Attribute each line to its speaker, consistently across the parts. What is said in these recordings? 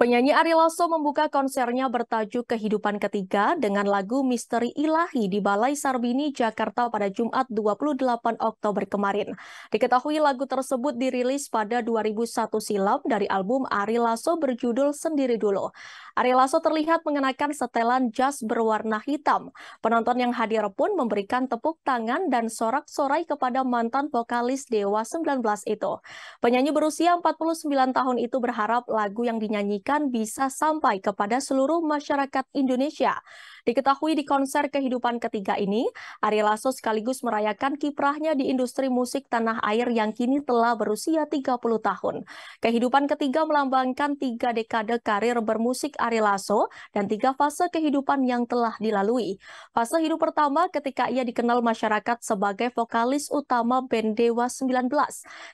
Speaker 1: Penyanyi Ari Lasso membuka konsernya bertajuk Kehidupan Ketiga dengan lagu Misteri Ilahi di Balai Sarbini, Jakarta pada Jumat 28 Oktober kemarin. Diketahui lagu tersebut dirilis pada 2001 silam dari album Ari Lasso berjudul Sendiri Dulu. Ari Lasso terlihat mengenakan setelan jas berwarna hitam. Penonton yang hadir pun memberikan tepuk tangan dan sorak-sorai kepada mantan vokalis Dewa 19 itu. Penyanyi berusia 49 tahun itu berharap lagu yang dinyanyikan diharapkan bisa sampai kepada seluruh masyarakat Indonesia. Diketahui di konser kehidupan ketiga ini, Ari Lasso sekaligus merayakan kiprahnya di industri musik tanah air yang kini telah berusia 30 tahun. Kehidupan ketiga melambangkan tiga dekade karir bermusik Ari Lasso dan tiga fase kehidupan yang telah dilalui. Fase hidup pertama ketika ia dikenal masyarakat sebagai vokalis utama band Dewa 19.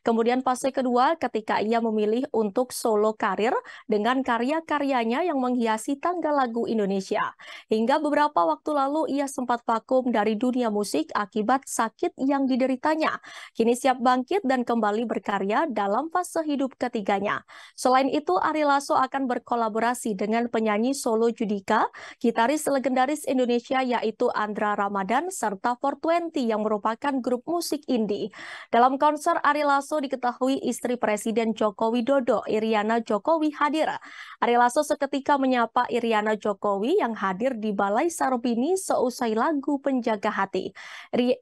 Speaker 1: Kemudian fase kedua ketika ia memilih untuk solo karir dengan karya-karyanya yang menghiasi tangga lagu Indonesia. Hingga beberapa waktu lalu ia sempat vakum dari dunia musik akibat sakit yang dideritanya. Kini siap bangkit dan kembali berkarya dalam fase hidup ketiganya. Selain itu, Ari Lasso akan berkolaborasi dengan penyanyi solo Judika, gitaris legendaris Indonesia yaitu Andra Ramadan serta 420 yang merupakan grup musik indie. Dalam konser Ari Lasso diketahui istri Presiden Joko Widodo, Iriana Jokowi hadir. Ari Lasso seketika menyapa Iriana Jokowi yang hadir di Balai Sarupini seusai lagu Penjaga Hati.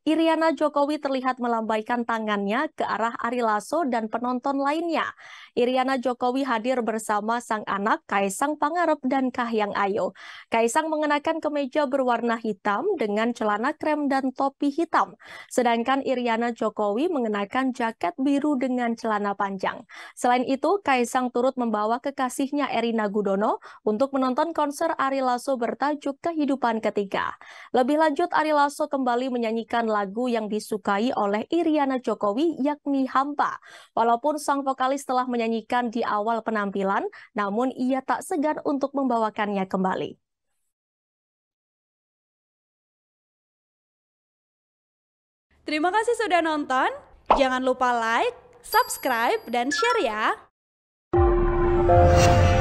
Speaker 1: Iriana Jokowi terlihat melambaikan tangannya ke arah Ari Lasso dan penonton lainnya. Iriana Jokowi hadir bersama sang anak Kaisang Pangarep dan Kahyang Ayu. Kaisang mengenakan kemeja berwarna hitam dengan celana krem dan topi hitam. Sedangkan Iriana Jokowi mengenakan jaket biru dengan celana panjang. Selain itu, Kaisang turut membawa kekasihnya Erina Gudono untuk menonton konser Ari Lasso bertajuk ke kehidupan ketiga. Lebih lanjut, Ari Lasso kembali menyanyikan lagu yang disukai oleh Iriana Jokowi yakni Hampa. Walaupun sang vokalis telah menyanyikan di awal penampilan, namun ia tak segan untuk membawakannya kembali. Terima kasih sudah nonton. Jangan lupa like, subscribe, dan share ya.